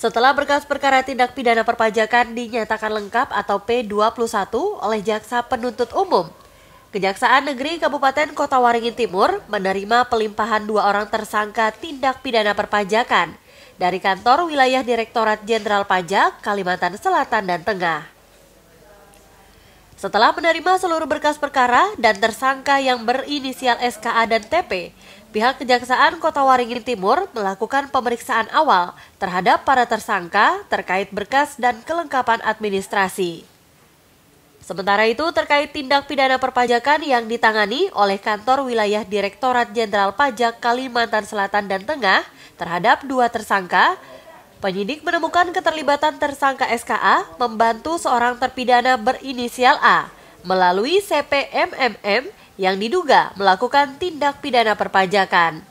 Setelah berkas perkara tindak pidana perpajakan dinyatakan lengkap atau P21 oleh Jaksa Penuntut Umum, Kejaksaan Negeri Kabupaten Kota Waringin Timur menerima pelimpahan dua orang tersangka tindak pidana perpajakan dari kantor wilayah Direktorat Jenderal Pajak Kalimantan Selatan dan Tengah. Setelah menerima seluruh berkas perkara dan tersangka yang berinisial SKA dan TP, pihak Kejaksaan Kota Waringin Timur melakukan pemeriksaan awal terhadap para tersangka terkait berkas dan kelengkapan administrasi. Sementara itu, terkait tindak pidana perpajakan yang ditangani oleh kantor wilayah Direktorat Jenderal Pajak Kalimantan Selatan dan Tengah terhadap dua tersangka, Penyidik menemukan keterlibatan tersangka SKA membantu seorang terpidana berinisial A melalui CPMMM yang diduga melakukan tindak pidana perpajakan.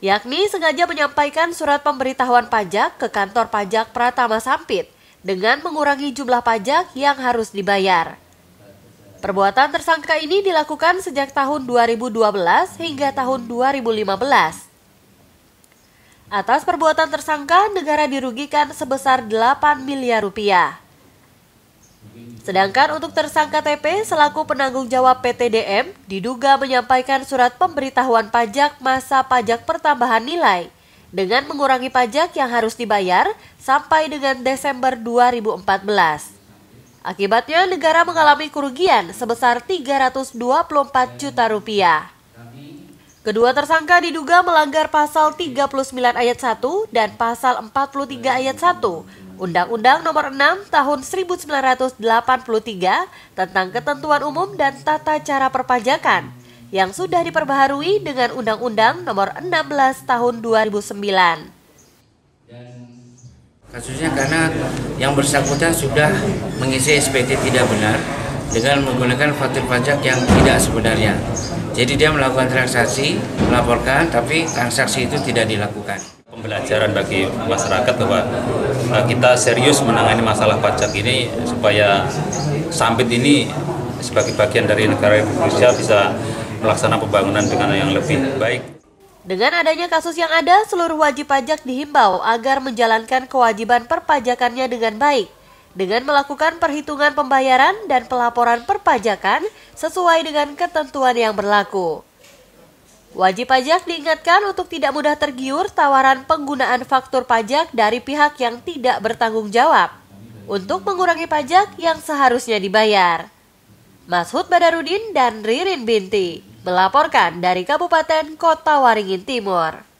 Yakni sengaja menyampaikan surat pemberitahuan pajak ke kantor pajak Pratama Sampit dengan mengurangi jumlah pajak yang harus dibayar. Perbuatan tersangka ini dilakukan sejak tahun 2012 hingga tahun 2015 Atas perbuatan tersangka, negara dirugikan sebesar 8 miliar rupiah. Sedangkan untuk tersangka TP selaku penanggung jawab PTDM diduga menyampaikan surat pemberitahuan pajak masa pajak pertambahan nilai dengan mengurangi pajak yang harus dibayar sampai dengan Desember 2014. Akibatnya negara mengalami kerugian sebesar 324 juta rupiah. Kedua tersangka diduga melanggar pasal 39 ayat 1 dan pasal 43 ayat 1 Undang-Undang Nomor 6 Tahun 1983 tentang Ketentuan Umum dan Tata Cara Perpajakan yang sudah diperbaharui dengan Undang-Undang Nomor 16 Tahun 2009. Kasusnya karena yang bersangkutan sudah mengisi SPT tidak benar dengan menggunakan faktur pajak yang tidak sebenarnya jadi dia melakukan transaksi, melaporkan, tapi transaksi itu tidak dilakukan. Pembelajaran bagi masyarakat bahwa eh, kita serius menangani masalah pajak ini supaya sambit ini sebagai bagian dari negara Indonesia bisa melaksanakan pembangunan dengan yang lebih baik. Dengan adanya kasus yang ada, seluruh wajib pajak dihimbau agar menjalankan kewajiban perpajakannya dengan baik. Dengan melakukan perhitungan pembayaran dan pelaporan perpajakan, sesuai dengan ketentuan yang berlaku. Wajib pajak diingatkan untuk tidak mudah tergiur tawaran penggunaan faktur pajak dari pihak yang tidak bertanggung jawab untuk mengurangi pajak yang seharusnya dibayar. Mashud Badarudin dan Ririn Binti melaporkan dari Kabupaten Kota Waringin Timur.